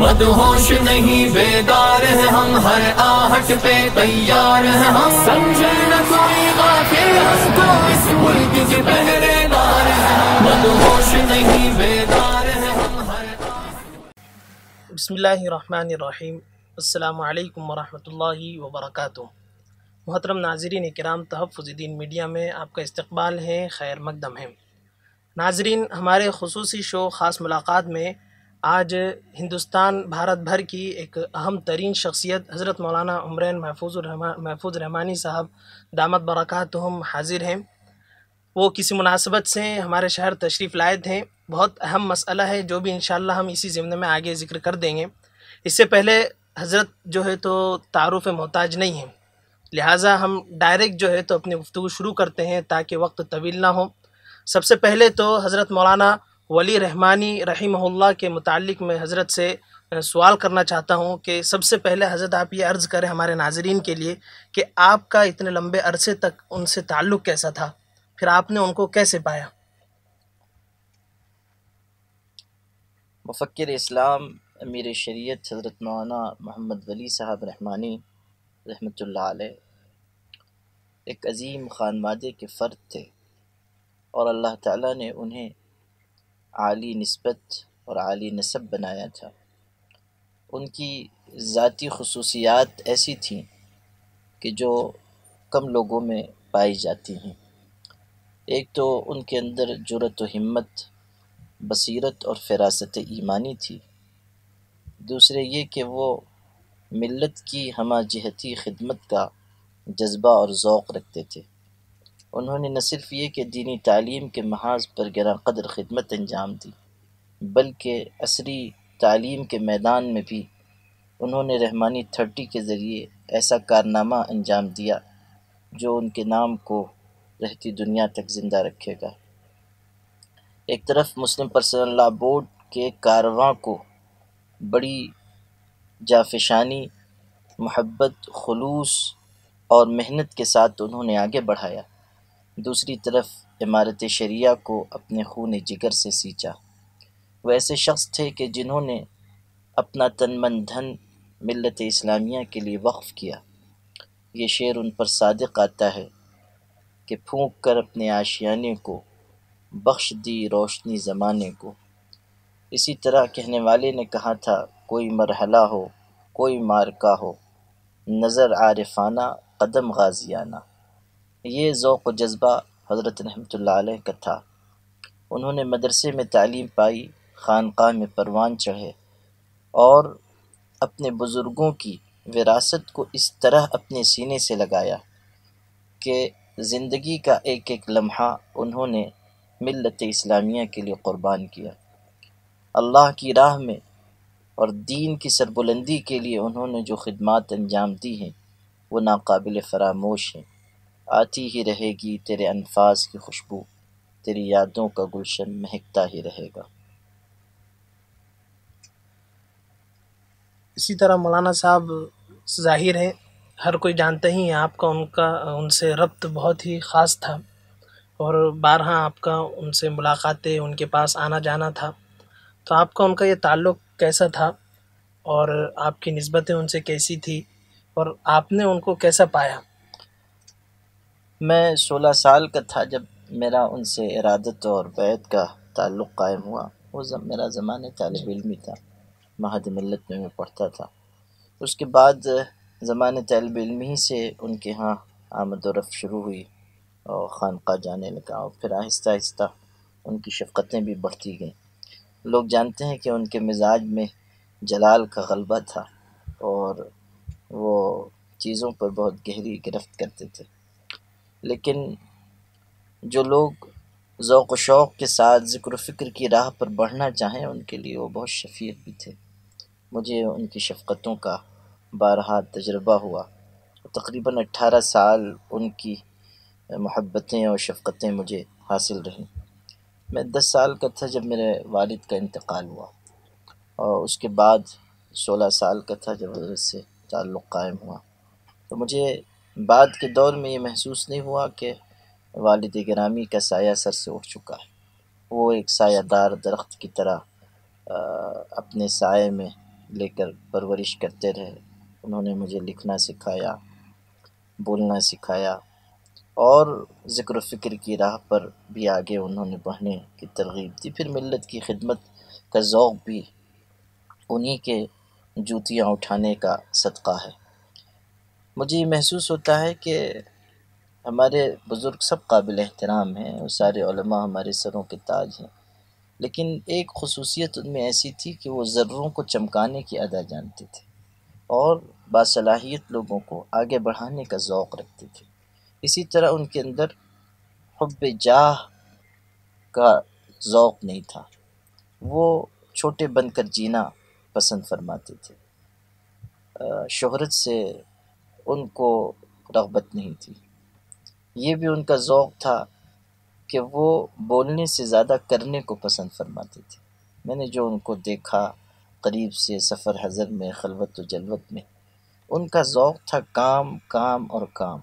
मदहोश नहीं बेदार है हम हर आहट पे तैयार है हम समझे न कोई गाफिल हमको इस मुल्क के पहरेदार है मदहोश नहीं बेदार है हम हर बसमीम अल्लाम वरहि वबरक मोहतरम नाजरीन कराम तहफ़ुद्दीन मीडिया में आपका इस्तबाल है खैर मकदम है नाजरीन हमारे खसूसी शो ख़ास मुलाकात में आज हिंदुस्तान भारत भर की एक अहम तरीन शख्सियत हज़रत मौलाना उमरान महफूज महफूज रहमानी साहब दामद बरक़ात हम हाज़िर हैं वो किसी मुनासबत से हमारे शहर तशरीफ़ लाए थे बहुत अहम मसला है जो भी इन हम इसी ज़िम्न में आगे ज़िक्र कर देंगे इससे पहले हज़रत जो है तो तारुफ़ मोहताज नहीं है लिहाजा हम डायरेक्ट जो है तो अपनी गुफ्तु शुरू करते हैं ताकि वक्त तवील ना हो सबसे पहले तो हज़रत मौलाना वली रहमानी रही के मुतालिक मैं हज़रत से सवाल करना चाहता हूँ कि सबसे पहले हज़रत आप ये अर्ज़ करें हमारे नाजरीन के लिए कि आपका इतने लंबे अरसे तक उनसे ताल्लुक़ कैसा था फिर आपने उनको कैसे पाया मुफ़क्र इस्लाम अमीर शरीत हज़रत मौना मोहम्मद वली साहब रहमानी रहमत एक अज़ीम मादे के फ़र्द थे और अल्लाह ताला ने उन्हें आली नस्बत और आली नसब बनाया था उनकी ज़ाती खसूसियात ऐसी थी कि जो कम लोगों में पाई जाती हैं एक तो उनके अंदर जुरत व हिम्मत बसीरत और फरासत ईमानी थी दूसरे ये कि वो मिलत की हमा जहती खिदमत का जज्बा और ओक़ रखते थे उन्होंने न सिर्फ ये कि दीनी तालीम के महाज पर गिरा कदर खिदमत अंजाम दी बल्कि असरी तालीम के मैदान में भी उन्होंने रहमानी थर्टी के ज़रिए ऐसा कारनामा अंजाम दिया जो उनके नाम को रहती दुनिया तक ज़िंदा रखेगा एक तरफ मुस्लिम पर्सनल लॉ बोर्ड के कारवां को बड़ी जाफिशानी मोहब्बत खलूस और मेहनत के साथ उन्होंने आगे बढ़ाया दूसरी तरफ इमारत शरिया को अपने खून जिगर से सींचा वो ऐसे शख्स थे कि जिन्होंने अपना तन मन धन मिलत इस्लामिया के लिए वक्फ़ किया ये शेर उन पर सादक आता है कि फूंक कर अपने आशियाने को बख्श दी रोशनी ज़माने को इसी तरह कहने वाले ने कहा था कोई मरहला हो कोई मार्का हो नज़र आरफाना कदम गाजियाना ये ओक़ जज्बा हज़रत रहमत का था उन्होंने मदरसे में तालीम पाई ख़ानक में परवान चढ़े और अपने बुज़ुर्गों की विरासत को इस तरह अपने सीने से लगाया कि ज़िंदगी का एक एक लम्हा उन्होंने मिलत इस्लामिया के लिए क़ुरबान किया अल्लाह की राह में और दीन की सरबुलंदी के लिए उन्होंने जो खदमात अंजाम दी हैं वो नाकबिल फरामोश हैं आती ही रहेगी तेरे अनफाज की खुशबू तेरी यादों का गुलशन महकता ही रहेगा इसी तरह मौलाना साहब जाहिर है हर कोई जानते ही हैं आपका उनका उनसे रब्त बहुत ही ख़ास था और बारहा आपका उनसे मुलाकातें उनके पास आना जाना था तो आपका उनका ये ताल्लुक़ कैसा था और आपकी नस्बतें उनसे कैसी थी और आपने उनको कैसा पाया मैं सोलह साल का था जब मेरा उनसे इरादत और बैत का ताल्लुक़ कायम हुआ वो जब मेरा ज़माने तालब इलमी था महद मिलत में मैं पढ़ता था उसके बाद ज़मान तालब इलमी से उनके यहाँ आमद रफ़ शुरू हुई और खानक जाने लगा और फिर आहिस्ता आहिस्ता उनकी शफ़क़तें भी बढ़ती गईं लोग जानते हैं कि उनके मिजाज में जलाल का गलबा था और वो चीज़ों पर बहुत गहरी गिरफ्त करते थे लेकिन जो लोग ज़ौक़ शौक़ के साथ ज़िक्र फ़िक्र की राह पर बढ़ना चाहें उनके लिए वो बहुत शफीक भी थे मुझे उनकी शफ़क़तों का बारहा तजर्बा हुआ तकरीबन अट्ठारह साल उनकी मोहब्बतें और शफ़क़तें मुझे हासिल रहीं मैं दस साल का था जब मेरे वालिद का इंतक़ाल हुआ और उसके बाद सोलह साल का था जब उससे से ताल्लुक़ कायम हुआ तो मुझे बाद के दौर में ये महसूस नहीं हुआ कि वालद ग्रामी का साया सर से उठ चुका है वो एक सायादार दरख्त की तरह अपने साय में लेकर परवरिश करते रहे उन्होंने मुझे लिखना सिखाया बोलना सिखाया और ज़िक्र फ़िक्र की राह पर भी आगे उन्होंने बढ़ने की तरगीब दी फिर मिलत की खिदमत का ओक़ भी उन्हीं के जूतियाँ उठाने का सदका है मुझे ये महसूस होता है कि हमारे बुज़ुर्ग सब काबिल एहतराम हैं और सारे उलमा हमारे सरों के ताज हैं लेकिन एक खसूसियत उनमें ऐसी थी कि वो ज़र्रों को चमकाने की अदा जानते थे और बासलाहियत लोगों को आगे बढ़ाने का ज़ौक़ रखते थे इसी तरह उनके अंदर हब जाह का ज़ौक़ नहीं था वो छोटे बनकर जीना पसंद फरमाते थे शहरत से उनको रग़बत नहीं थी ये भी उनका ओक़ था कि वो बोलने से ज़्यादा करने को पसंद फरमाते थे मैंने जो उनको देखा करीब से सफ़र हज़र में खलवत व जलवत में उनका ओक़ था काम काम और काम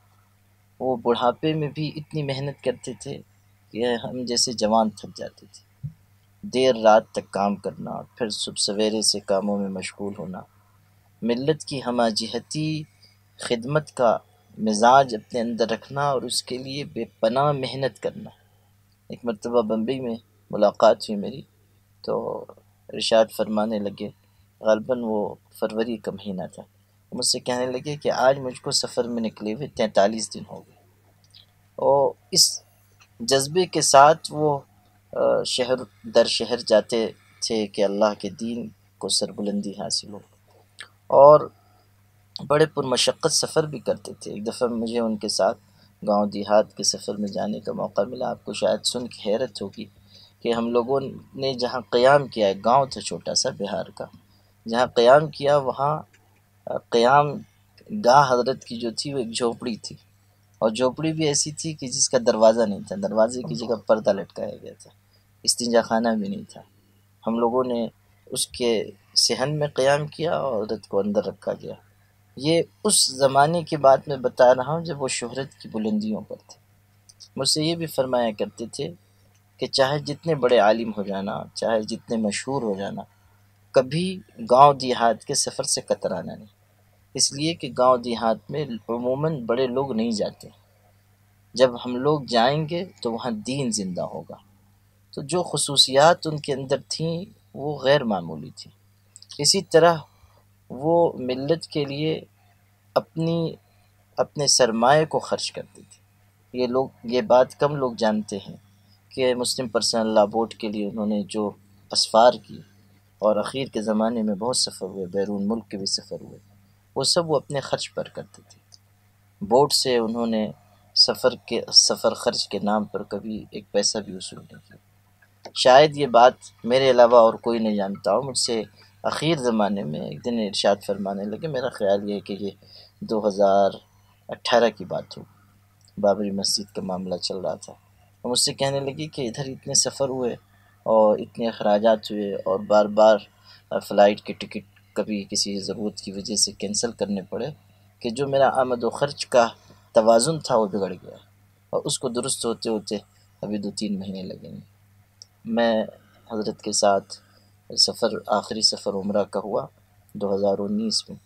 वो बुढ़ापे में भी इतनी मेहनत करते थे कि हम जैसे जवान थक जाते थे देर रात तक काम करना फिर सुबह सवेरे से कामों में मशगूल होना मिलत की हमाजहती खिदमत का मिजाज अपने अंदर रखना और उसके लिए बेपनाह मेहनत करना एक मरतबा बम्बई में मुलाकात हुई मेरी तो इरशाद फरमाने लगे गलबन वो फरवरी का महीना था मुझसे कहने लगे कि आज मुझको सफ़र में निकले हुए तैंतालीस दिन हो गए और इस जज्बे के साथ वो शहर दर शहर जाते थे कि अल्लाह के दीन को सरबुलंदी हासिल हो और बड़े पुरमशक्क़त सफ़र भी करते थे एक दफ़ा मुझे उनके साथ गांव देहात के सफ़र में जाने का मौका मिला आपको शायद सुन के हैरत होगी कि हम लोगों ने जहां क़याम किया एक गांव था छोटा सा बिहार का जहां क़याम किया वहां क़याम गाह हजरत की जो थी वो एक झोपड़ी थी और झोपड़ी भी ऐसी थी कि जिसका दरवाज़ा नहीं था दरवाज़े की जगह पर्दा लटकाया गया था इस्तीजा खाना भी नहीं था हम लोगों ने उसके सहन में क़याम किया और औरत को अंदर रखा गया ये उस ज़माने की बात मैं बता रहा हूँ जब वो शहरत की बुलंदियों पर थे मुझसे ये भी फरमाया करते थे कि चाहे जितने बड़े आलिम हो जाना चाहे जितने मशहूर हो जाना कभी गांव देहात के सफ़र से कतराना नहीं इसलिए कि गांव देहात में अमूमन बड़े लोग नहीं जाते जब हम लोग जाएंगे तो वहाँ दीन ज़िंदा होगा तो जो खसूसियात उनके अंदर थी वो गैर मामूली थी इसी तरह वो मिल्लत के लिए अपनी अपने सरमाए को ख़र्च करती थी ये लोग ये बात कम लोग जानते हैं कि मुस्लिम पर्सनल ला बोर्ड के लिए उन्होंने जो असफ़ार की और अखीर के ज़माने में बहुत सफ़र हुए बैरून मुल्क के भी सफ़र हुए वो सब वो अपने ख़र्च पर करते थे बोर्ड से उन्होंने सफ़र के सफ़र ख़र्च के नाम पर कभी एक पैसा भी वसूल नहीं किया शायद ये बात मेरे अलावा और कोई नहीं जानता हो मुझसे आखिर ज़माने में एक दिन इरशाद फरमाने लगे मेरा ख्याल ये है कि ये 2018 की बात हो बाबरी मस्जिद का मामला चल रहा था तो मुझसे कहने लगी कि इधर इतने सफ़र हुए और इतने अखराज हुए और बार बार फ़्लाइट के टिकट कभी किसी ज़रूरत की वजह से कैंसिल करने पड़े कि जो मेरा आमद व ख़र्च का तोज़ुन था वो बिगड़ गया और उसको दुरुस्त होते होते अभी दो तीन महीने लगेंगे मैं हज़रत के साथ सफ़र आखिरी सफ़र उम्र का हुआ दो हज़ार उन्नीस में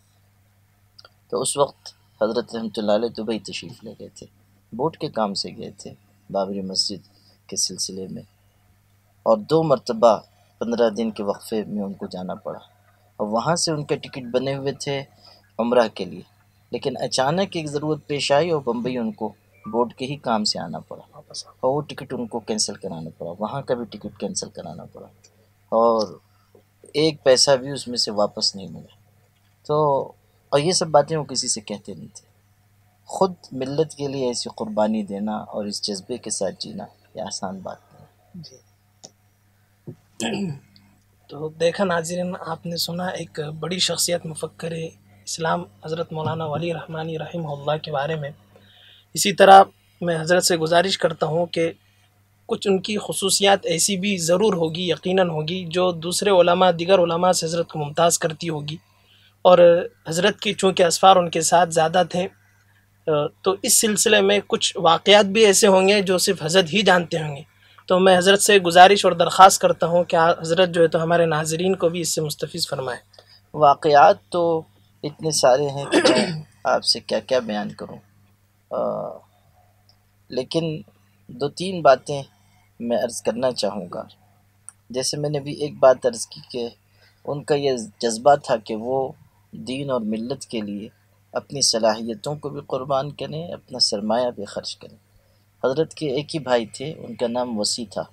तो उस वक्त हज़रत रहमत दुबई तशरीफ़ ले गए थे बोट के काम से गए थे बाबरी मस्जिद के सिलसिले में और दो मरतबा पंद्रह दिन के वक्फ़े में उनको जाना पड़ा और वहाँ से उनके टिकट बने हुए थे उम्र के लिए लेकिन अचानक एक ज़रूरत पेश आई और बम्बई उनको बोर्ड के ही काम से आना पड़ा और वो टिकट उनको कैंसिल कराना पड़ा वहाँ का भी टिकट कैंसिल कराना पड़ा और एक पैसा भी उसमें से वापस नहीं मिला तो और ये सब बातें वो किसी से कहते नहीं थे ख़ुद मिलत के लिए ऐसी कुर्बानी देना और इस जज्बे के साथ जीना ये आसान बात नहीं तो देखा नाजरन आपने सुना एक बड़ी शख्सियत मुफक्र इस्लाम हज़रत मौलाना वली रहमानी रहीम के बारे में इसी तरह मैं हज़रत से गुजारिश करता हूँ कि कुछ उनकी खसूसियात ऐसी भी ज़रूर होगी यकीन होगी जो दूसरे उलमा दिगर उलमा से हज़रत को मुमताज़ करती होगी और हज़रत के चूँकि असफ़ार उनके साथ ज़्यादा थे तो इस सिलसिले में कुछ वाक़ात भी ऐसे होंगे जो सिर्फ हज़रत ही जानते होंगे तो मैं हज़रत से गुजारिश और दरख्वास करता हूँ कि हज़रत जो है तो हमारे नाजरीन को भी इससे मुस्तफ़ फरमाएँ वाक़ात तो इतने सारे हैं कि आपसे क्या क्या बयान करूँ लेकिन दो तीन बातें मैं अर्ज़ करना चाहूँगा जैसे मैंने भी एक बात अर्ज़ की कि उनका यह जज्बा था कि वो दीन और मिलत के लिए अपनी सलाहियतों को भी क़ुरबान करें अपना सरमाया भी खर्च करें हज़रत के एक ही भाई थे उनका नाम वसी था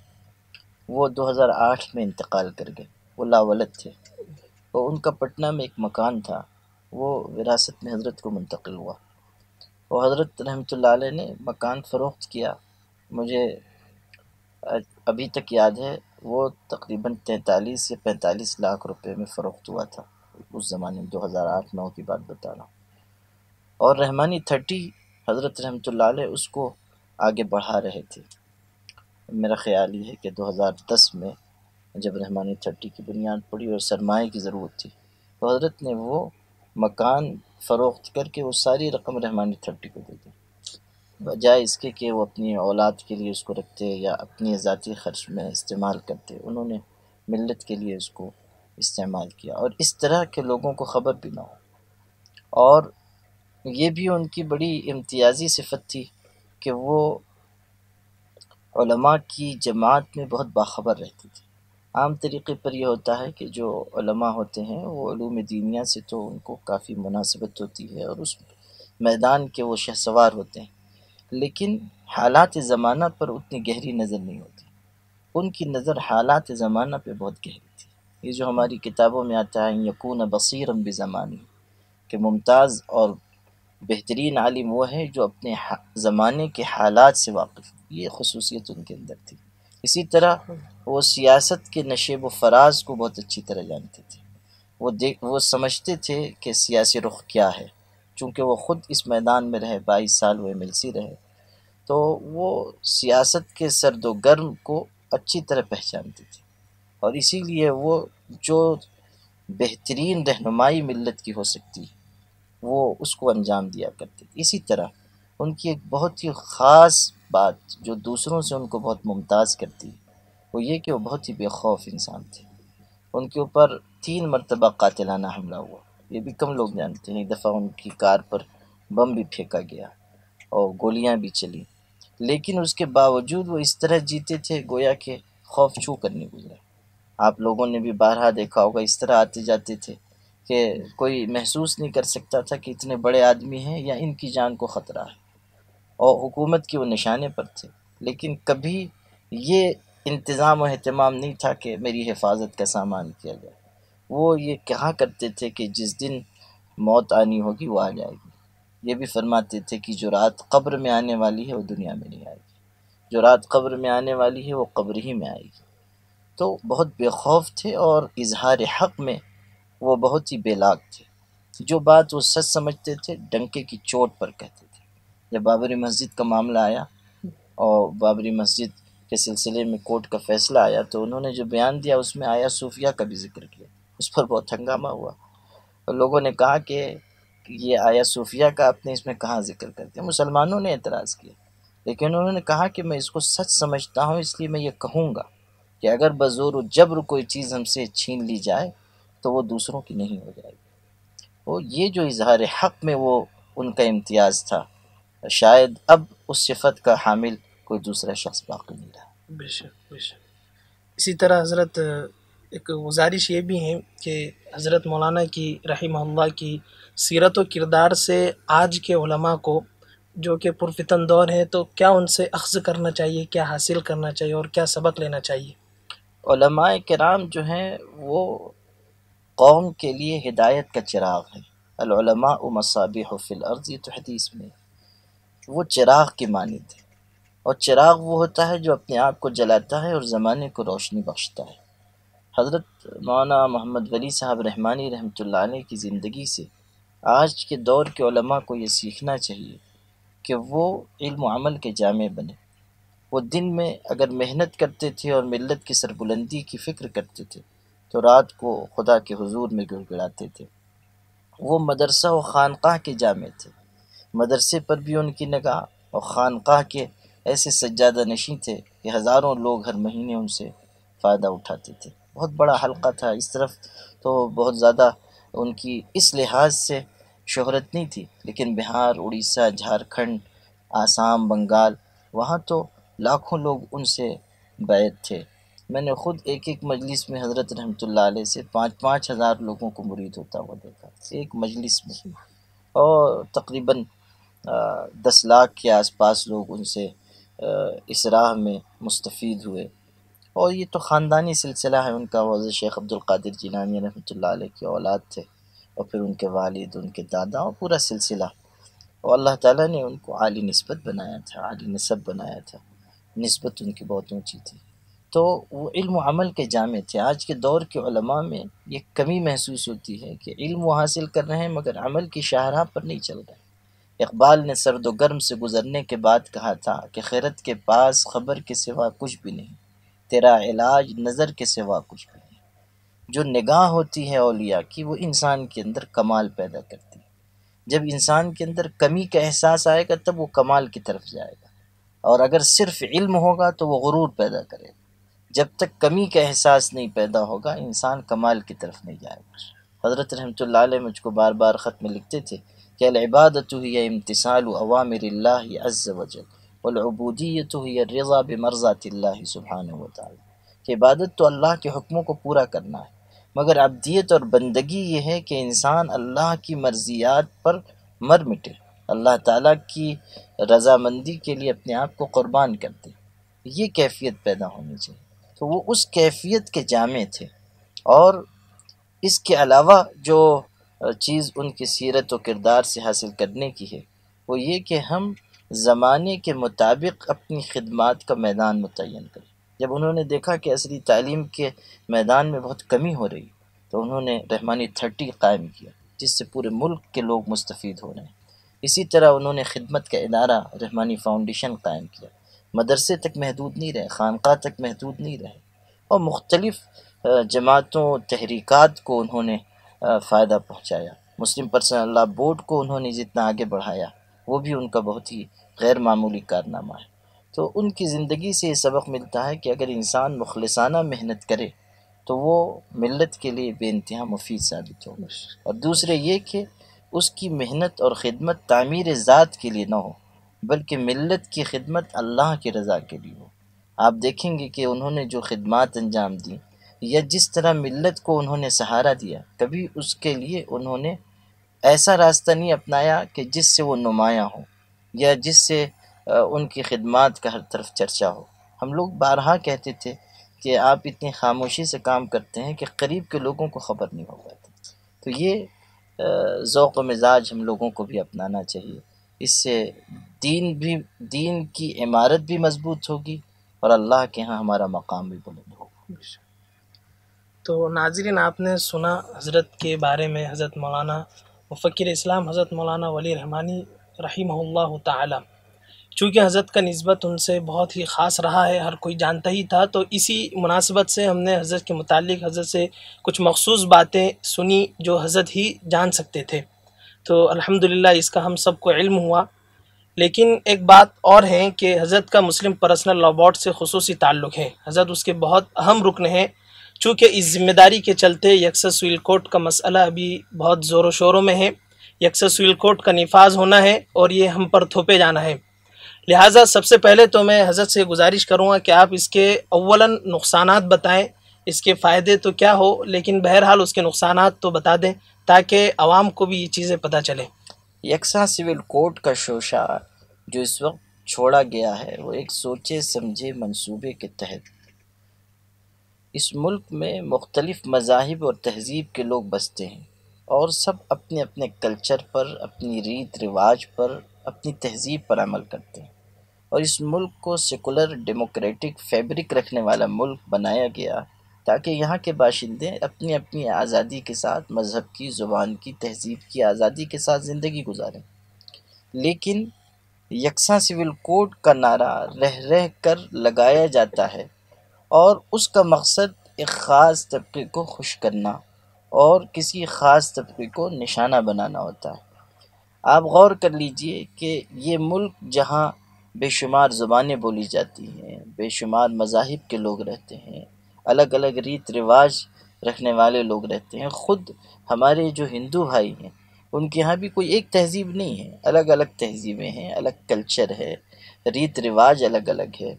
वो 2008 में इंतकाल कर गए वो लावलत थे और उनका पटना में एक मकान था वो विरासत में हज़रत को मुंतकिल हुआ और हज़रत रहमत ने मकान फ़रोख्त किया मुझे अभी तक याद है वो तकरीबन तैंतालीस या पैंतालीस लाख रुपए में फ़रोख्त हुआ था उस ज़माने में दो हज़ार आठ नौ की बात बता रहा हूँ और रहमानी थर्टी हज़रत रहमतुल्लाह उसको आगे बढ़ा रहे थे मेरा ख़्याल ये है कि दो हज़ार दस में जब रहमानी थर्टी की बुनियाद पड़ी और सरमाए की ज़रूरत थी तो हज़रत ने वो मकान फ़रोख्त करके वो सारी रकम रहमानी थर्टी को दे दी बजाय इसके कि वो अपनी औलाद के लिए उसको रखते या अपनी ज़ाती खर्च में इस्तेमाल करते उन्होंने मिलत के लिए उसको इस्तेमाल किया और इस तरह के लोगों को ख़बर भी ना हो और ये भी उनकी बड़ी इम्तियाजी सिफत थी कि वो की जमात में बहुत बाखबर रहती थी आम तरीक़े पर यह होता है कि जो होते हैं वो ूम दीनिया से तो उनको काफ़ी मुनासिबत होती है और उस मैदान के वो शहसवार होते हैं लेकिन हालात ज़माना पर उतनी गहरी नज़र नहीं होती उनकी नज़र हालात ज़माना पे बहुत गहरी थी ये जो हमारी किताबों में आता है यकून बसर भी ज़मानी के मुमताज़ और बेहतरीन आलिम वो है जो अपने ज़माने के हालात से वाकफ़ ये खसूसियत उनके अंदर थी इसी तरह वो सियासत के नशेब व फराज को बहुत अच्छी तरह जानते थे वो देख वो समझते थे कि सियासी रुख क्या है चूँकि वो ख़ुद इस मैदान में रहे बाईस साल वो एम एल सी रहे तो वो सियासत के व गर्म को अच्छी तरह पहचानती थी और इसीलिए वो जो बेहतरीन रहनुमाई मिलत की हो सकती वो उसको अंजाम दिया करते थे इसी तरह उनकी एक बहुत ही ख़ास बात जो दूसरों से उनको बहुत मुमताज़ करती वो ये कि वो बहुत ही बेखौफ इंसान थे उनके ऊपर तीन मरतबा कातिलाना हमला हुआ ये भी कम लोग जानते हैं एक दफ़ा उनकी कार पर बम भी फेंका गया और गोलियां भी चली लेकिन उसके बावजूद वो इस तरह जीते थे गोया के खौफ छू कर नहीं गुजरे आप लोगों ने भी बारहा देखा होगा इस तरह आते जाते थे कि कोई महसूस नहीं कर सकता था कि इतने बड़े आदमी हैं या इनकी जान को ख़तरा है और हुकूमत के वो निशाने पर थे लेकिन कभी ये इंतज़ाम और अहतमाम नहीं था कि मेरी हिफाजत का सामान किया जाए वो ये कहा करते थे कि जिस दिन मौत आनी होगी वो आ जाएगी ये भी फरमाते थे कि जो रात कब्र में आने वाली है वो दुनिया में नहीं आएगी जो रात कब्र में आने वाली है वो कब्र ही में आएगी तो बहुत बेखौफ थे और इजहार हक़ में वो बहुत ही बेलाक थे जो बात वो सच समझते थे डंके की चोट पर कहते थे जब बाबरी मस्जिद का मामला आया और बाबरी मस्जिद के सिलसिले में कोर्ट का फैसला आया तो उन्होंने जो बयान दिया उसमें आया सूफिया का भी जिक्र किया उस पर बहुत हंगामा हुआ और तो लोगों ने कहा कि ये आया सूफिया का आपने इसमें कहाँ जिक्र कर दिया मुसलमानों ने एतराज़ किया लेकिन उन्होंने कहा कि मैं इसको सच समझता हूँ इसलिए मैं ये कहूँगा कि अगर बज़ोर जबर कोई चीज़ हमसे छीन ली जाए तो वो दूसरों की नहीं हो जाएगी वो तो ये जो इजहार हक़ में वो उनका इम्तियाज़ था शायद अब उस सिफत का हामिल कोई दूसरा शख्स बाकी नहीं रहा बेशक बेशक इसी तरह हज़रत एक गुजारिश ये भी है कि हज़रत मौलाना की रही की सीरत व किरदार से आज के उलमा को जो कि पुरफितन दौर है तो क्या उनसे अख्ज़ करना चाहिए क्या हासिल करना चाहिए और क्या सबक लेना चाहिए कराम जो हैं वो कौम के लिए हिदायत का चिराग है अलमा मसाबिल हफिल अर्जी तो हदीस में वो चिराग के मानी थे और चिराग वो होता है जो अपने आप को जलाता है और ज़माने को रोशनी बख्शता है हज़रत मौलाना मोहम्मद वली साहब रहमानी रहमत की ज़िंदगी से आज के दौर के उलमा को ये सीखना चाहिए कि वो इल्म अमल के जामे बने वो दिन में अगर मेहनत करते थे और मिलत की सरबुलंदी की फ़िक्र करते थे तो रात को खुदा के हुजूर में गिड़गिड़ाते थे वो मदरसा और ख़ानक़ाह के जामे थे मदरसे पर भी उनकी नगाह और ख़ानक़ाह के ऐसे सज्जादा नशी थे कि हज़ारों लोग हर महीने उनसे फ़ायदा उठाते थे बहुत बड़ा हलका था इस तरफ तो बहुत ज़्यादा उनकी इस लिहाज से शहरत नहीं थी लेकिन बिहार उड़ीसा झारखंड आसाम बंगाल वहाँ तो लाखों लोग उनसे बैत थे मैंने ख़ुद एक एक मजलिस में हज़रत रहमत से पाँच पाँच हज़ार लोगों को मुरीद होता हुआ देखा एक मजलिस में और तकरीबन दस लाख के आसपास लोग उनसे इस राह में मुस्तफ़ हुए और ये तो ख़ानदानी सिलसिला है उनका वज़ शेख अब्दुल्कर जिलानी रहमत की औलाद थे और फिर उनके वालिद उनके दादा और पूरा सिलसिला और अल्लाह ताला ने उनको आली नस्बत बनाया था आली नस्ब बनाया था नस्बत उनकी बहुत ऊँची थी तो वो इल्म अमल के जामे थे आज के दौर के उलमा में ये कमी महसूस होती है कि इल्म हासिल कर रहे हैं मगर अमल की शाहरा पर नहीं चल रहे इकबाल ने सर्द गर्म से गुज़रने के बाद कहा था कि खैरत के पास खबर के सिवा कुछ भी नहीं तेरा इलाज नज़र के सिवा कुछ भी नहीं जो निगाह होती है अलिया की वो इंसान के अंदर कमाल पैदा करती है जब इंसान के अंदर कमी का एहसास आएगा तब वो कमाल की तरफ जाएगा और अगर सिर्फ इल्म होगा तो वो गुरूर पैदा करेगा जब तक कमी का एहसास नहीं पैदा होगा इंसान कमाल की तरफ नहीं जाएगा हज़रत रहमत मुझको बार बार ख़त में लिखते थे कि अलबादत हुई इम्तसाल अवामिर अज्ज वजल वलबूदियत ही रज़ा बमरज़ात सुबहान वाली कि इबादत तो अल्लाह के हुक्मों को पूरा करना है मगर अबदियत और बंदगी ये है कि इंसान अल्लाह की मर्जियात पर मर मिटे अल्लाह ताला की रजामंदी के लिए अपने आप को क़ुरबान कर दे ये कैफियत पैदा होनी चाहिए तो वो उस कैफियत के जामे थे और इसके अलावा जो चीज़ उनकी सीरत व किरदार से हासिल करने की है वो ये कि हम ज़माने के मुताबिक अपनी खिदमत का मैदान मुतन करें जब उन्होंने देखा कि असली तालीम के मैदान में बहुत कमी हो रही तो उन्होंने रहमानी थर्टी कायम किया जिससे पूरे मुल्क के लोग मुस्तफ़ हो रहे हैं इसी तरह उन्होंने खिदमत का इदारा रहमानी फ़ाउंडेशन कायम किया मदरसे तक महदूद नहीं रहे खानका तक महदूद नहीं रहे और मुख्तलफ़ जमातों तहरीक को उन्होंने फ़ायदा पहुँचाया मुस्लिम पर्सनल बोर्ड को उन्होंने जितना आगे बढ़ाया वो भी उनका बहुत ही गैर मामूली कारनामा है तो उनकी ज़िंदगी से ये सबक मिलता है कि अगर इंसान मुखलसाना मेहनत करे तो वो मिलत के लिए बेानतहा मुफीद साबित होगा और दूसरे ये कि उसकी मेहनत और ख़िदमत तमीर ज़ात के लिए ना हो बल्कि मिलत की खिदमत अल्लाह की रज़ा के लिए हो आप देखेंगे कि उन्होंने जो खिदमत अंजाम दी या जिस तरह मिलत को उन्होंने सहारा दिया कभी उसके लिए उन्होंने ऐसा रास्ता नहीं अपनाया कि जिससे वो नुमायाँ हो या जिससे उनकी खिदमत का हर तरफ चर्चा हो हम लोग बारहा कहते थे कि आप इतनी खामोशी से काम करते हैं कि करीब के लोगों को ख़बर नहीं हो पाती तो ये ज़ौक़ मिजाज हम लोगों को भी अपनाना चाहिए इससे दीन भी दीन की इमारत भी मजबूत होगी और अल्लाह के यहाँ हमारा मकाम भी बुलंद होगा तो नाजरीन आपने सुना हज़रत के बारे में हज़रत मौलाना मुफ़िर इस्लाम हज़रत मौलाना वली रहमानी रही ताला चूँकि हज़रत का नस्बत उनसे बहुत ही ख़ास रहा है हर कोई जानता ही था तो इसी मुनासबत से हमने हज़रत के मुतालिक हज़रत से कुछ मखसूस बातें सुनी जो हज़रत ही जान सकते थे तो अल्हम्दुलिल्लाह इसका हम सबको इल्म हुआ लेकिन एक बात और है कि हज़रत का मुस्लिम पर्सनल लॉबॉट से खसूस ताल्लुक़ है हज़रत उसके बहुत अहम रुकन हैं चूँकि इस जिम्मेदारी के चलते यकसा सुल कोर्ट का मसला अभी बहुत ज़ोरों शोरों में है यकसा सुल कोर्ट का नफाज होना है और ये हम पर थोपे जाना है लिहाजा सबसे पहले तो मैं हजरत से गुजारिश करूँगा कि आप इसके अवला नुकसान बताएँ इसके फ़ायदे तो क्या हो लेकिन बहरहाल उसके नुकसान तो बता दें ताकि आवाम को भी ये चीज़ें पता चलें यकसा सिविल कोर्ट का शोशा जो इस वक्त छोड़ा गया है वो एक सोचे समझे मंसूबे के तहत इस मुल्क में मुख्तलिफ़ मज़ाहिब और तहज़ीब के लोग बसते हैं और सब अपने अपने कल्चर पर अपनी रीत रिवाज पर अपनी तहज़ीब पर अमल करते हैं और इस मुल्क को सेकुलर डेमोक्रेटिक फैब्रिक रखने वाला मुल्क बनाया गया ताकि यहाँ के बाशिंदे अपनी अपनी आज़ादी के साथ मज़हब की ज़ुबान की तहज़ीब की आज़ादी के साथ ज़िंदगी गुजारें लेकिन यकसा सिविल कोड का नारा रह रह कर लगाया जाता है और उसका मकसद एक ख़ास तबके को खुश करना और किसी ख़ास तबके को निशाना बनाना होता है आप गौर कर लीजिए कि ये मुल्क जहाँ बेशुमार ज़ुबानें बोली जाती हैं बेशुमार मजाहब के लोग रहते हैं अलग अलग रीत रिवाज रखने वाले लोग रहते हैं ख़ुद हमारे जो हिंदू भाई हैं उनके यहाँ भी कोई एक तहजीब नहीं है अलग अलग तहजीबें हैं अलग कल्चर है रीत रिवाज अलग अलग है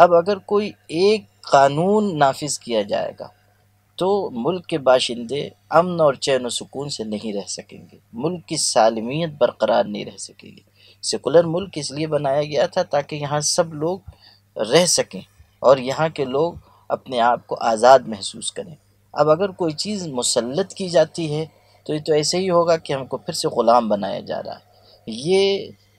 अब अगर कोई एक कानून नाफिज किया जाएगा तो मुल्क के बाशिंदे अमन और चैन व सुकून से नहीं रह सकेंगे मुल्क की सालमियत बरकरार नहीं रह सकेगी सेकुलर मुल्क इसलिए बनाया गया था ताकि यहाँ सब लोग रह सकें और यहाँ के लोग अपने आप को आज़ाद महसूस करें अब अगर कोई चीज़ मुसलत की जाती है तो ये तो ऐसे ही होगा कि हमको फिर से ग़ुलाम बनाया जा रहा है ये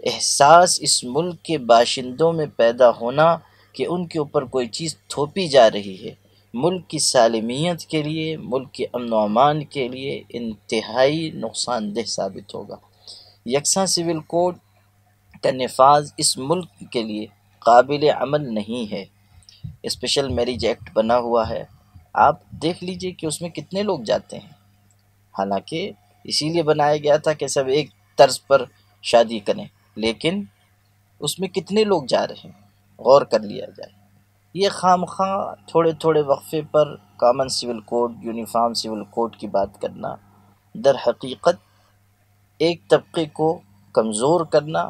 एहसास इस मुल्क के बाशिंदों में पैदा होना कि उनके ऊपर कोई चीज़ थोपी जा रही है मुल्क की सालमियत के लिए मुल्क के अमन अमान के लिए इंतहाई नुकसानदेह साबित होगा यकसा सिविल कोड का नफाज इस मुल्क के लिए काबिल अमल नहीं है स्पेशल मैरिज एक्ट बना हुआ है आप देख लीजिए कि उसमें कितने लोग जाते हैं हालांकि इसीलिए बनाया गया था कि सब एक तर्ज पर शादी करें लेकिन उसमें कितने लोग जा रहे हैं गौर कर लिया जाए ये खाम खां थोड़े थोड़े वक्फ़े पर common civil code uniform civil code की बात करना दर हकीकत एक तबके को कमज़ोर करना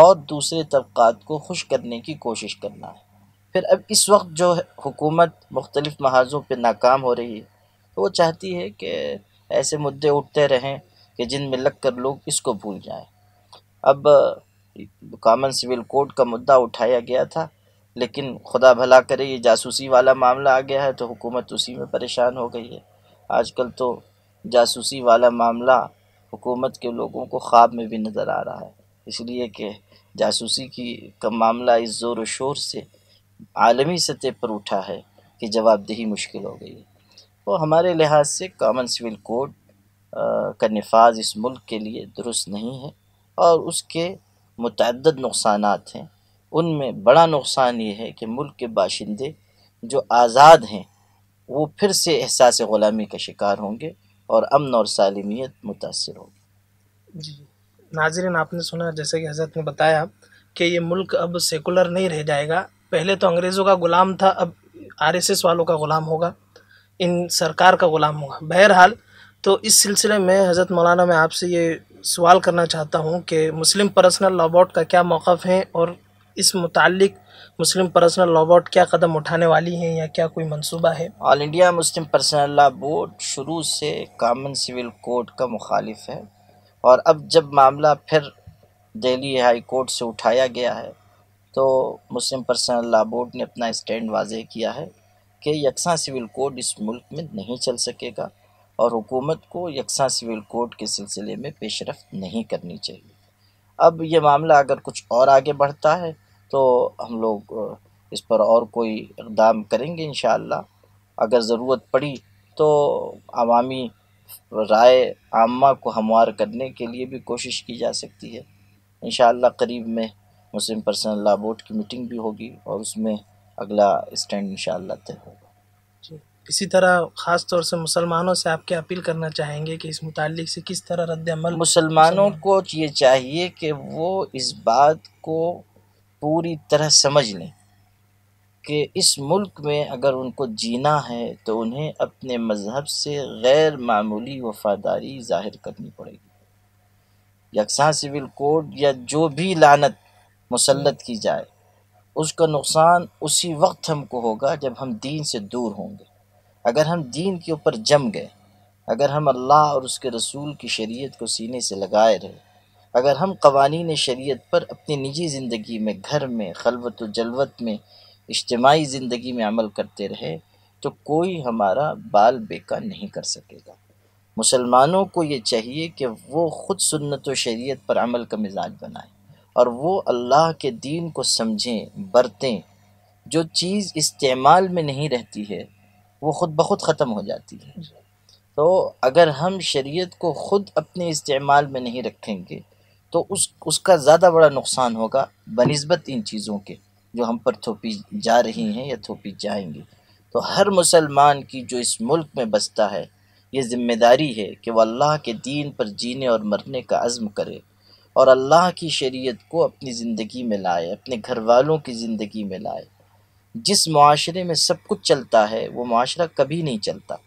और दूसरे तबक़ात को खुश करने की कोशिश करना है फिर अब इस वक्त जो हुकूमत मुख्तलिफ़ महाजों पर नाकाम हो रही है तो वो चाहती है कि ऐसे मुद्दे उठते रहें कि जिनमें लग कर लोग इसको भूल जाएँ अब कॉमन सिविल कोड का मुद्दा उठाया गया था लेकिन खुदा भला करे ये जासूसी वाला मामला आ गया है तो हुकूमत उसी में परेशान हो गई है आजकल तो जासूसी वाला मामला हुकूमत के लोगों को ख्वाब में भी नज़र आ रहा है इसलिए कि जासूसी की का मामला इस ज़ोर व शोर से आलमी सतह पर उठा है कि जवाबदेही मुश्किल हो गई है तो हमारे लिहाज से कॉमन सिविल कोड का नफाज इस मुल्क के लिए दुरुस्त नहीं है और उसके मतदद नुकसान हैं उनमें बड़ा नुकसान ये है कि मुल्क के बाशिंदे जो आज़ाद हैं वो फिर से एहसास ग़ुलामी का शिकार होंगे और अमन और सालमियत मुतासर होगी जी नाजरन आपने सुना जैसे कि हजरत ने बताया कि ये मुल्क अब सेकुलर नहीं रह जाएगा पहले तो अंग्रेज़ों का ग़ुलाम था अब आर एस एस वालों का ग़ुलाम होगा इन सरकार का ग़ुलाम होगा बहरहाल तो इस सिलसिले में हज़रत मौलाना मैं आपसे ये सवाल करना चाहता हूँ कि मुस्लिम पर्सनल लॉबॉट का क्या मौक़ है और इस मुतलिक मुस्लिम पर्सनल लॉ बोर्ड क्या कदम उठाने वाली है या क्या कोई मंसूबा है ऑल इंडिया मुस्लिम पर्सनल लॉ बोर्ड शुरू से कामन सिविल कोड का मुखालिफ है और अब जब मामला फिर दिल्ली हाई कोर्ट से उठाया गया है तो मुस्लिम पर्सनल लॉ बोर्ड ने अपना स्टैंड वाजे किया है कि यकसा सिविल कोड इस मुल्क में नहीं चल सकेगा और हुकूमत को यकसा सिविल कोड के सिलसिले में पेशरफ नहीं करनी चाहिए अब यह मामला अगर कुछ और आगे बढ़ता है तो हम लोग इस पर और कोई इकदाम करेंगे इन अगर ज़रूरत पड़ी तो आवामी राय आमा को हमवार करने के लिए भी कोशिश की जा सकती है इन करीब में मुस्लिम पर्सनल लॉ बोर्ड की मीटिंग भी होगी और उसमें अगला स्टैंड इन तय होगा इसी तरह ख़ास तौर से मुसलमानों से आप क्या अपील करना चाहेंगे कि इस मुतल से किस तरह अमल मुसलमानों को ये चाहिए कि वो इस बात को पूरी तरह समझ लें कि इस मुल्क में अगर उनको जीना है तो उन्हें अपने मज़हब से गैर मामूली वफादारी ज़ाहिर करनी पड़ेगी यकसा सिविल कोड या जो भी लानत मुसलत की जाए उसका नुकसान उसी वक्त हमको होगा जब हम दीन से दूर होंगे अगर हम दीन के ऊपर जम गए अगर हम अल्लाह और उसके रसूल की शरीयत को सीने से लगाए रहे अगर हम कवानीन शरीयत पर अपनी निजी ज़िंदगी में घर में खलबत जलवत में इज्तमाही ज़िंदगी में अमल करते रहे तो कोई हमारा बाल बेका नहीं कर सकेगा मुसलमानों को ये चाहिए कि वो ख़ुद सुन्नत व शरीयत पर अमल का मिजाज बनाए और वो अल्लाह के दीन को समझें बरतें जो चीज़ इस्तेमाल में नहीं रहती है वो ख़ुद ब खुद ख़त्म हो जाती है तो अगर हम शरीयत को ख़ुद अपने इस्तेमाल में नहीं रखेंगे तो उस उसका ज़्यादा बड़ा नुकसान होगा बनस्बत इन चीज़ों के जो हम पर थोपी जा रही हैं या थोपी जाएंगी तो हर मुसलमान की जो इस मुल्क में बसता है ये जिम्मेदारी है कि वह अल्लाह के दीन पर जीने और मरने का आज़म करे और अल्लाह की शरीयत को अपनी ज़िंदगी में लाए अपने घर वालों की ज़िंदगी में लाए जिस माशरे में सब कुछ चलता है वो माशरा कभी नहीं चलता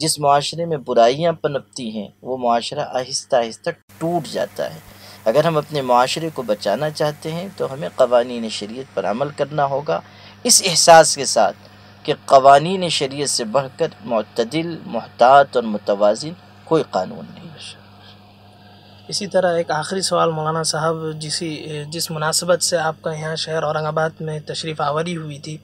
जिस माशरे में बुराइयाँ पनपती हैं वो माशरा आहिस्ता आहिस्ता टूट जाता है अगर हम अपने माशरे को बचाना चाहते हैं तो हमें कवानीन शरीयत पर अमल करना होगा इस एहसास के साथ कि कवानीन शरीयत से बढ़कर मतदिल महतात और मुतवाजन कोई कानून नहीं इसी तरह एक आखिरी सवाल मौलाना साहब जिसी जिस मुनासबत से आपका यहाँ शहर औरंगाबाद में तशरीफ़ आवरी हुई थी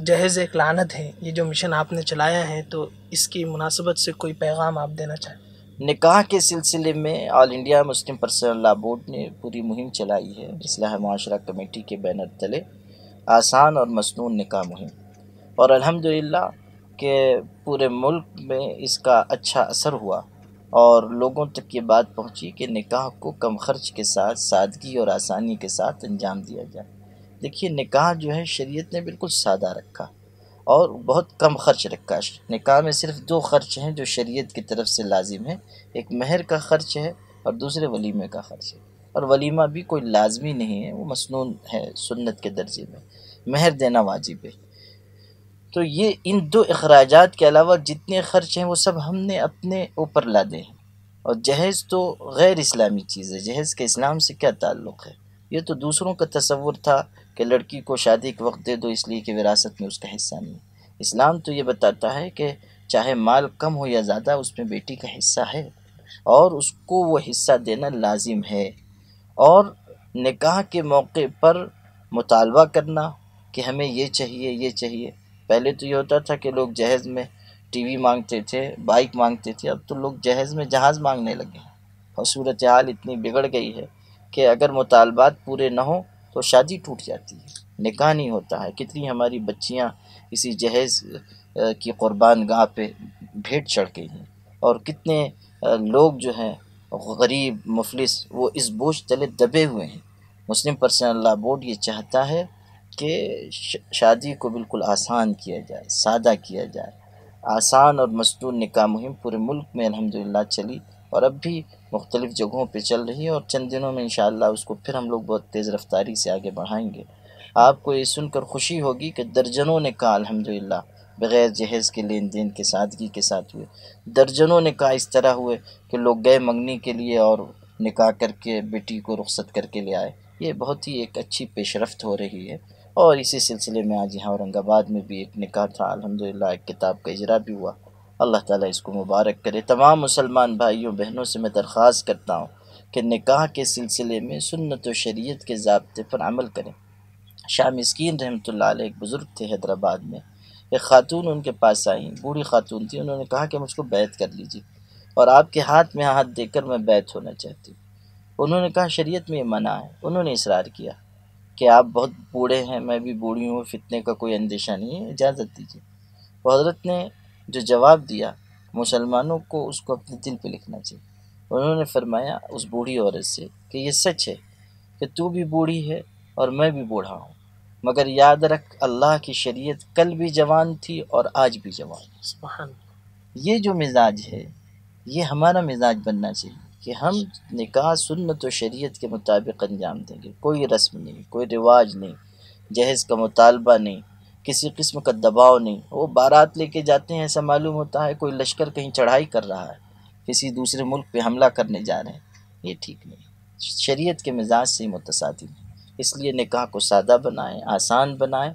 जहेज़ एक लानत है ये जो मिशन आपने चलाया है तो इसकी मुनासबत से कोई पैगाम आप देना चाहें निकाह के सिलसिले में ऑल इंडिया मुस्लिम पर्सनल लॉ बोर्ड ने पूरी मुहिम चलाई है इसलाह माशरा कमेटी के बैनर तले आसान और मसनून निकाह मुहिम और अल्हम्दुलिल्लाह के पूरे मुल्क में इसका अच्छा असर हुआ और लोगों तक ये बात पहुंची कि निकाह को कम खर्च के साथ सादगी और आसानी के साथ अंजाम दिया जाए देखिए निकाह जो है शरीयत ने बिल्कुल सादा रखा और बहुत कम खर्च रखा निकाह में सिर्फ दो खर्च हैं जो शरीयत की तरफ से लाजिम है एक महर का खर्च है और दूसरे वलीमे का खर्च है और वलीमा भी कोई लाजमी नहीं है वो मसनून है सुन्नत के दर्जे में महर देना वाजिब है तो ये इन दो अखराज के अलावा जितने खर्च हैं वो सब हमने अपने ऊपर लादे हैं और जहेज़ तो गैर इस्लामी चीज़ है जहेज़ के इस्लाम से क्या ताल्लुक़ है ये तो दूसरों का तस्वुर था कि लड़की को शादी के वक्त दे दो इसलिए कि विरासत में उसका हिस्सा नहीं इस्लाम तो ये बताता है कि चाहे माल कम हो या ज़्यादा उसमें बेटी का हिस्सा है और उसको वो हिस्सा देना लाजिम है और निकाह के मौके पर मुतालबा करना कि हमें ये चाहिए ये चाहिए पहले तो ये होता था कि लोग जहेज़ में टी वी मांगते थे बाइक मांगते थे अब तो लोग जहेज़ में जहाज़ मांगने लगे हैं और सूरत हाल इतनी बिगड़ गई है कि अगर मुतालबात पूरे ना हों तो शादी टूट जाती है निकाह नहीं होता है कितनी हमारी बच्चियाँ इसी जहेज़ की क़ुरबान गाह पर भेंट चढ़ गई हैं और कितने लोग जो हैं गरीब मुफलिस वो इस बोझ तले दबे हुए हैं मुस्लिम पर्सनल लॉ बोर्ड ये चाहता है कि शादी को बिल्कुल आसान किया जाए सादा किया जाए आसान और मजदूर निकाह मुहिम पूरे मुल्क में अलहमदिल्ला चली और अब भी मुख्तलिफ़ जगहों पर चल रही है और चंद दिनों में इन उसको फिर हम लोग बहुत तेज़ रफ्तारी से आगे बढ़ाएँगे आपको ये सुनकर खुशी होगी कि दर्जनों ने कहा अल्हम्दुलिल्लाह बग़ैर जहेज़ के लेन देन के सादगी के साथ हुए दर्जनों ने कहा इस तरह हुए कि लोग गए मंगने के लिए और निकाह करके बेटी को रुख्सत करके ले आए ये बहुत ही एक अच्छी पेशरफ हो रही है और इसी सिलसिले में आज यहाँ औरंगाबाद में भी एक निकाह था अलहमदिल्ला एक किताब का इजरा भी हुआ अल्लाह ताला इसको मुबारक करे तमाम मुसलमान भाइयों बहनों से मैं दरख्वास्त करता हूँ कि निकाह के सिलसिले में सुन्नत व शरीयत के जबते पर अमल करें शाह मस्किन रहमत एक बुज़ुर्ग थे हैदराबाद में एक ख़ातून उनके पास आई बूढ़ी ख़ातून थी उन्होंने कहा कि मुझको बैत कर लीजिए और आपके हाथ में हाथ देकर मैं बैत होना चाहती हूँ उन्होंने कहा शरीयत में ये मना है उन्होंने इसरार किया कि आप बहुत बूढ़े हैं मैं भी बूढ़ी हूँ फितने का कोई अंदेशा नहीं है इजाज़त दीजिए हज़रत ने जो जवाब दिया मुसलमानों को उसको अपने दिल पे लिखना चाहिए उन्होंने फरमाया उस बूढ़ी औरत से कि ये सच है कि तू भी बूढ़ी है और मैं भी बूढ़ा हूँ मगर याद रख अल्लाह की शरीयत कल भी जवान थी और आज भी जवान ये जो मिजाज है ये हमारा मिजाज बनना चाहिए कि हम निकाह सुन्नत व शरीयत के मुताबिक अंजाम देंगे कोई रस्म नहीं कोई रिवाज नहीं जहेज़ का मुतालबा नहीं किसी किस्म का दबाव नहीं वो बारात लेके जाते हैं ऐसा मालूम होता है कोई लश्कर कहीं चढ़ाई कर रहा है किसी दूसरे मुल्क पे हमला करने जा रहे हैं ये ठीक नहीं शरीयत के मिजाज से मुतसादी है इसलिए निकाह को सादा बनाएं आसान बनाएं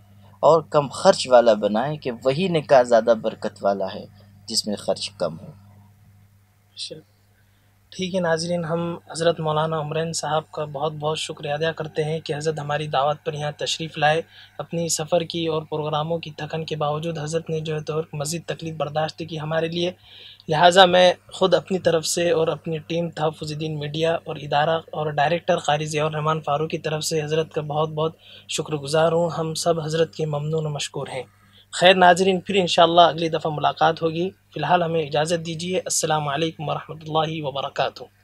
और कम खर्च वाला बनाएं कि वही निकाह ज़्यादा बरकत वाला है जिसमें खर्च कम हो अच्छा। ठीक है नाजरीन हम हज़रत मौलाना उमरन साहब का बहुत बहुत शुक्रिया अदा करते हैं कि हज़रत हमारी दावत पर यहाँ तशरीफ़ लाए अपनी सफ़र की और प्रोग्रामों की थकन के बावजूद हज़रत ने जो है तो मज़ीद तकलीफ़ बर्दाश्त की हमारे लिए लिहाजा मैं ख़ुद अपनी तरफ़ से और अपनी टीम तहफुजुद्दीन मीडिया और इदारा और डायरेक्टर कारी और रहमान फ़ारूक की तरफ से हज़रत का बहुत बहुत शुक्रगुज़ार हूँ हम सब हज़रत के ममनून मशहूर हैं खैर नाजरीन फिर इन अगली दफ़ा मुलाकात होगी फ़िलहाल हमें इजाज़त दीजिए अल्लाम वरहमल वर्का